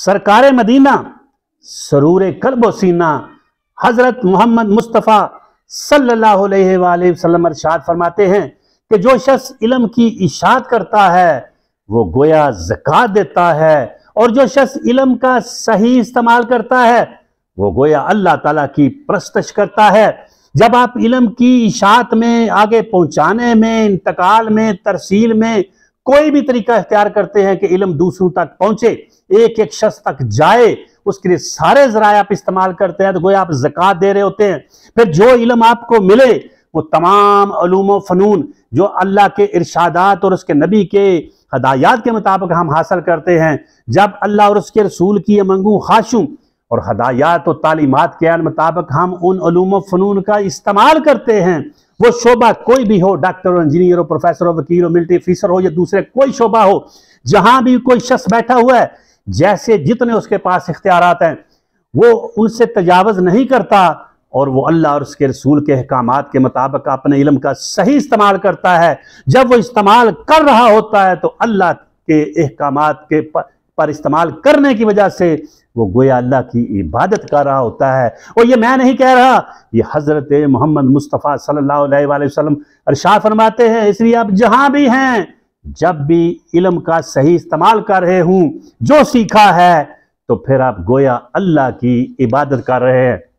سرکار مدینہ سرور قلب و سینہ حضرت محمد مصطفیٰ صلی اللہ علیہ وآلہ وسلم ارشاد فرماتے ہیں کہ جو شخص علم کی اشاعت کرتا ہے وہ گویا زکاة دیتا ہے اور جو شخص علم کا صحیح استعمال کرتا ہے وہ گویا اللہ تعالیٰ کی پرستش کرتا ہے جب آپ علم کی اشاعت میں آگے پہنچانے میں انتقال میں ترسیل میں کوئی بھی طریقہ اختیار کرتے ہیں کہ علم دوسروں تک پہنچے ایک ایک شخص تک جائے اس کے لیے سارے ذرائع آپ استعمال کرتے ہیں تو گویا آپ زکاة دے رہے ہوتے ہیں پھر جو علم آپ کو ملے وہ تمام علوم و فنون جو اللہ کے ارشادات اور اس کے نبی کے ہدایات کے مطابق ہم حاصل کرتے ہیں جب اللہ اور اس کے رسول کی منگوں خاشوں اور ہدایات و تعلیمات کے مطابق ہم ان علوم و فنون کا استعمال کرتے ہیں وہ شعبہ کوئی بھی ہو ڈاکٹر ہو یا دوسرے کوئی شعبہ ہو جہاں بھی کوئی شخص بیٹھا ہوا ہے جیسے جتنے اس کے پاس اختیارات ہیں وہ ان سے تجاوز نہیں کرتا اور وہ اللہ اور اس کے رسول کے احکامات کے مطابق اپنے علم کا صحیح استعمال کرتا ہے جب وہ استعمال کر رہا ہوتا ہے تو اللہ کے احکامات کے پر استعمال کرنے کی وجہ سے وہ گویا اللہ کی عبادت کر رہا ہوتا ہے اور یہ میں نہیں کہہ رہا یہ حضرت محمد مصطفیٰ صلی اللہ علیہ وآلہ وسلم ارشاد فرماتے ہیں اس لیے آپ جہاں بھی ہیں جب بھی علم کا صحیح استعمال کر رہے ہوں جو سیکھا ہے تو پھر آپ گویا اللہ کی عبادت کر رہے ہیں